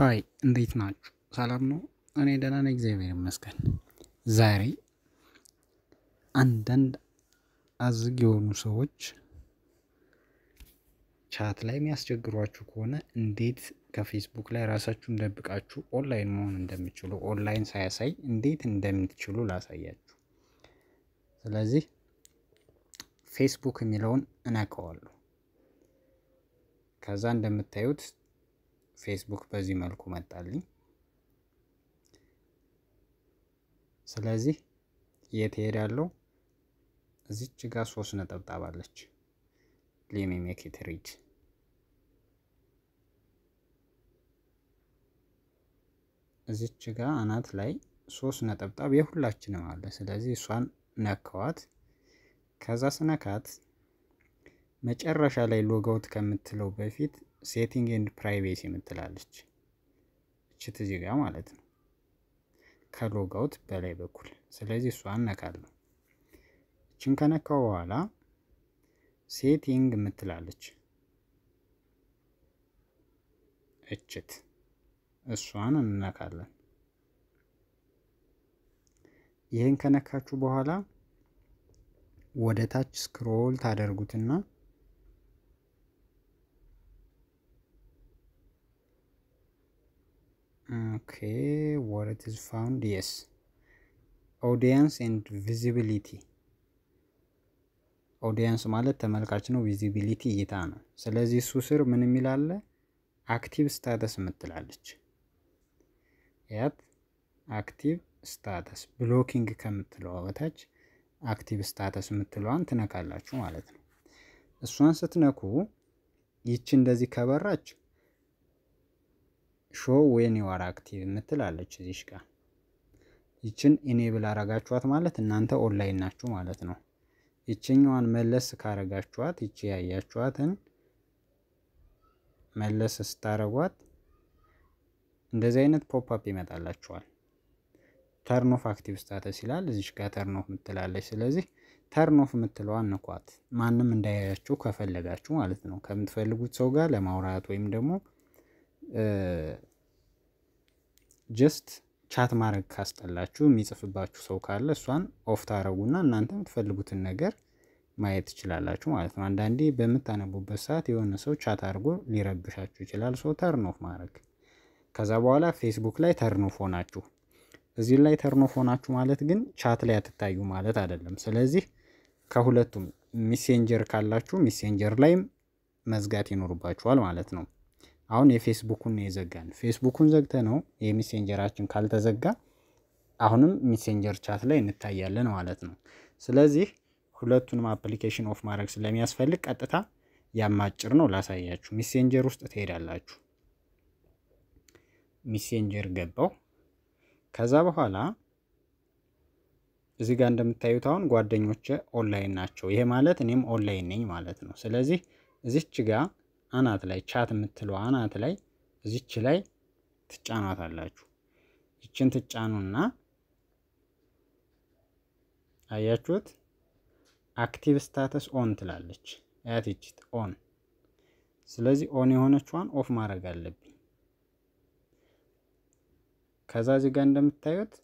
ሀይ እንዴት ናችሁ? ሰላም ነው። እኔ ደህና ነኝ፣ እግዚአብሔር ይመስገን። ዛሬ አንዳንድ አዝግ የሆኑ ሰዎች ቻት ላይ የሚያስቸግሯችሁ ከሆነ እንዴት ከፌስቡክ ላይ ራሳችሁን ደብቃችሁ ኦንላይን መሆን እንደምትችሉ ኦንላይን ሳያሳይ እንዴት እንደምትችሉ ላሳያችሁ። ስለዚህ ፌስቡክ የሚለውን እነካዋለሁ። ከዛ እንደምታዩት ፌስቡክ በዚህ መልኩ መጣልኝ። ስለዚህ የት ሄዳለሁ? እዚች ጋር ሶስት ነጠብጣብ አለች። ሌሚ ሜክ ሪድ እዚች ጋር አናት ላይ ሶስት ነጠብጣብ የሁላችንም አለ። ስለዚህ እሷን ነካዋት። ከዛ ስነካት መጨረሻ ላይ ሎጋውት ከምትለው በፊት ሴቲንግ ኤንድ ፕራይቬሲ የምትላለች እችት እዚህ ጋር ማለት ነው ከሎጋውት በላይ በኩል ስለዚህ እሷ እነካለሁ። እችን ከነካው በኋላ ሴቲንግ የምትላለች እችት እሷን እንነካለን። ይህን ከነካችሁ በኋላ ወደ ታች ስክሮል ታደርጉትና Okay, where it is found, yes. Audience and visibility. ኦዲየንስ ማለት ተመልካች ነው። ቪዚቢሊቲ እይታ ነው። ስለዚህ እሱ ስር ምን የሚል አለ? አክቲቭ ስታተስ የምትላለች ያት አክቲቭ ስታተስ ብሎኪንግ ከምትለዋ በታች አክቲቭ ስታተስ የምትለዋን ትነካላችሁ ማለት ነው። እሷን ስትነኩ ይቺ እንደዚህ ከበራች ሾ ዌን ዩ አር አክቲቭ አለች እዚሽ ጋ ይችን ኢኔብል አረጋችኋት ማለት እናንተ ኦንላይን ናችሁ ማለት ነው። ይችኛዋን መለስ ካረጋችኋት ይቺ ያያችኋትን መለስ ስታረጓት እንደዚህ አይነት ፖፕአፕ ይመጣላችኋል። ተርን ኦፍ አክቲቭ ስታተስ ይላል እዚሽ ጋር ተርን ኦፍ ምትላለች። ስለዚህ ተርን ኦፍ ንኳት፣ ማንም እንዳያያችሁ ከፈለጋችሁ ማለት ነው ከምትፈልጉት ሰው ጋር ለማውራት ወይም ደግሞ ጀስት ቻት ማድረግ ካስጠላችሁ የሚጽፍባችሁ ሰው ካለ እሷን ኦፍ ታረጉና እናንተ የምትፈልጉትን ነገር ማየት ትችላላችሁ ማለት ነው። አንዳንዴ በምታነቡበት ሰዓት የሆነ ሰው ቻት አድርጎ ሊረብሻችሁ ይችላል። ሰው ተርኖፍ ማድረግ ከዛ በኋላ ፌስቡክ ላይ ተርኖፍ ሆናችሁ እዚህ ላይ ተርኖፍ ሆናችሁ ማለት ግን ቻት ላይ አትታዩ ማለት አይደለም። ስለዚህ ከሁለቱም ሜሴንጀር ካላችሁ ሜሴንጀር ላይም መዝጋት ይኖርባችኋል ማለት ነው። አሁን የፌስቡኩን ነው የዘጋን። ፌስቡኩን ዘግተ ነው የሜሴንጀራችን ካልተዘጋ አሁንም ሜሴንጀር ቻት ላይ እንታያለን ማለት ነው። ስለዚህ ሁለቱንም አፕሊኬሽን ኦፍ ማድረግ ስለሚያስፈልግ ቀጥታ ያማጭር ነው ላሳያችሁ። ሜሴንጀር ውስጥ ትሄዳላችሁ። ሜሴንጀር ገባው። ከዛ በኋላ እዚህ ጋር እንደምታዩት አሁን ጓደኞቼ ኦንላይን ናቸው። ይሄ ማለት እኔም ኦንላይን ነኝ ማለት ነው። ስለዚህ እዚች ጋር አናት ላይ ቻት የምትለው አናት ላይ እዚች ላይ ትጫኗታላችሁ። ይችን ትጫኑና አያችሁት አክቲቭ ስታተስ ኦን ትላለች። አያት ይችት ኦን። ስለዚህ ኦን የሆነችዋን ኦፍ ማድረግ አለብኝ። ከዛ እዚህ ጋር እንደምታዩት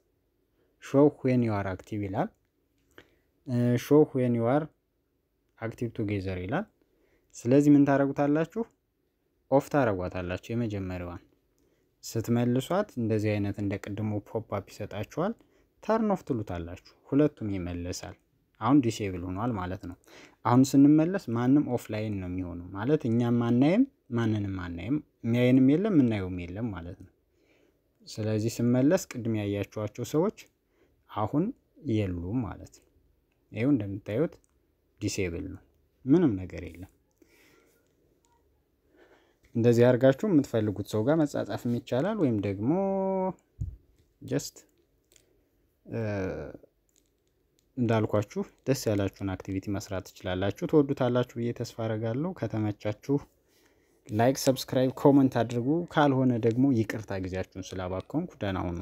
ሾው ዌን ዩአር አክቲቭ ይላል። ሾው ዌን ዩአር አክቲቭ ቱጌዘር ይላል። ስለዚህ ምን ታረጉታላችሁ? ኦፍ ታረጓታላችሁ። የመጀመሪያዋን ስትመልሷት እንደዚህ አይነት እንደ ቅድሞ ፖፕ አፕ ይሰጣችኋል። ተርን ኦፍ ትሉታላችሁ። ሁለቱም ይመለሳል። አሁን ዲሴብል ሆኗል ማለት ነው። አሁን ስንመለስ ማንም ኦፍላይን ነው የሚሆነው ማለት እኛም ማናየም ማንንም ማናየም የሚያየንም የለም የምናየውም የለም ማለት ነው። ስለዚህ ስመለስ ቅድም ያያችኋቸው ሰዎች አሁን የሉም ማለት ነው። ይኸው እንደምታዩት ዲሴብል ነው፣ ምንም ነገር የለም። እንደዚህ አድርጋችሁ የምትፈልጉት ሰው ጋር መጻጻፍም ይቻላል። ወይም ደግሞ ጀስት እንዳልኳችሁ ደስ ያላችሁን አክቲቪቲ መስራት ትችላላችሁ። ትወዱታላችሁ ብዬ ተስፋ አረጋለሁ። ከተመቻችሁ ላይክ፣ ሰብስክራይብ፣ ኮመንት አድርጉ። ካልሆነ ደግሞ ይቅርታ ጊዜያችሁን ስላባከንኩ ደህና ሁኑ።